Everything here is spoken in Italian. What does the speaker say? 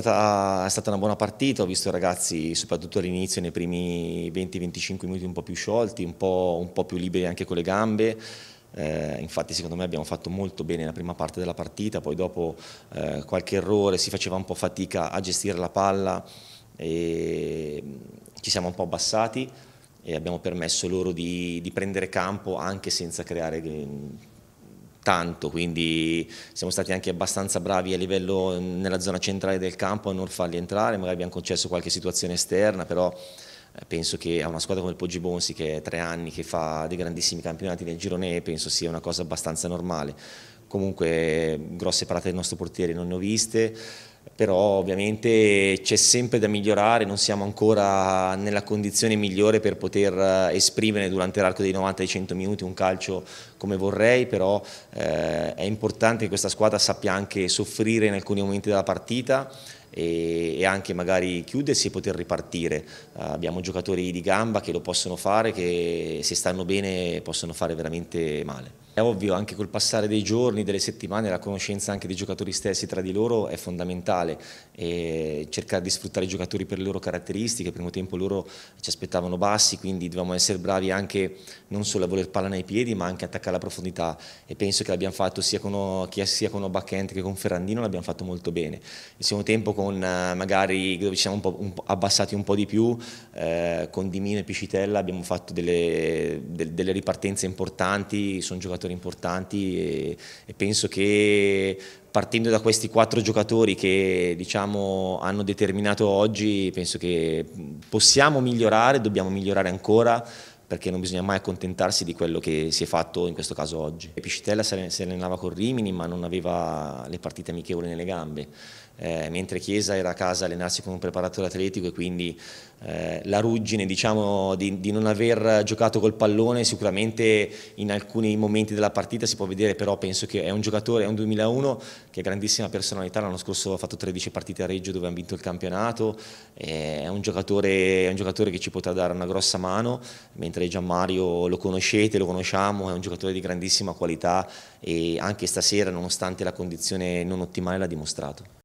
stata, è stata una buona partita, ho visto i ragazzi soprattutto all'inizio nei primi 20-25 minuti un po' più sciolti, un po', un po più liberi anche con le gambe. Eh, infatti secondo me abbiamo fatto molto bene la prima parte della partita, poi dopo eh, qualche errore si faceva un po' fatica a gestire la palla e mm, ci siamo un po' abbassati e abbiamo permesso loro di, di prendere campo anche senza creare mm, tanto, quindi siamo stati anche abbastanza bravi a livello nella zona centrale del campo a non farli entrare, magari abbiamo concesso qualche situazione esterna, però eh, penso che a una squadra come il Poggi Bonsi che è tre anni che fa dei grandissimi campionati nel girone penso sia una cosa abbastanza normale comunque grosse parate del nostro portiere non ne ho viste, però ovviamente c'è sempre da migliorare, non siamo ancora nella condizione migliore per poter eh, esprimere durante l'arco dei 90-100 minuti un calcio come vorrei, però eh, è importante che questa squadra sappia anche soffrire in alcuni momenti della partita e, anche magari chiudersi e poter ripartire. Eh, abbiamo giocatori di gamba che lo possono fare, che se stanno bene possono fare veramente male. È ovvio, anche col passare dei giorni, delle settimane, la conoscenza anche dei giocatori stessi tra di loro è fondamentale. E cercare di sfruttare i giocatori per le loro caratteristiche, primo tempo loro ci aspettavano bassi, quindi dovevamo essere bravi anche non solo a voler palla nei piedi, ma anche attaccare la profondità. E penso che l'abbiamo fatto sia con, o, sia con Obacchent che con Ferrandino, l'abbiamo fatto molto bene. Il secondo tempo con eh, magari dove ci siamo un po', un abbassati un po' di più, eh, con Dimino e Piscitella abbiamo fatto delle, delle ripartenze importanti, sono giocatori giocatori importanti e, e penso che partendo da questi quattro giocatori che diciamo, hanno determinato oggi, penso che possiamo migliorare, dobbiamo migliorare ancora, perché non bisogna mai accontentarsi di quello che si è fatto in questo caso oggi. Piscitella si allenava con Rimini ma non aveva le partite amichevoli nelle gambe, eh, mentre Chiesa era a casa a allenarsi con un preparatore atletico e quindi eh, la ruggine diciamo, di, di, non aver giocato col pallone sicuramente in alcuni momenti della partita si può vedere, però penso che è un giocatore, è un 2001 che ha grandissima personalità, l'anno scorso ha fatto 13 partite a Reggio dove ha vinto il campionato, eh, è, un è, un giocatore, che ci potrà dare una grossa mano, mentre mentre Gianmario lo conoscete, lo conosciamo, è un giocatore di grandissima qualità e anche stasera nonostante la condizione non ottimale l'ha dimostrato.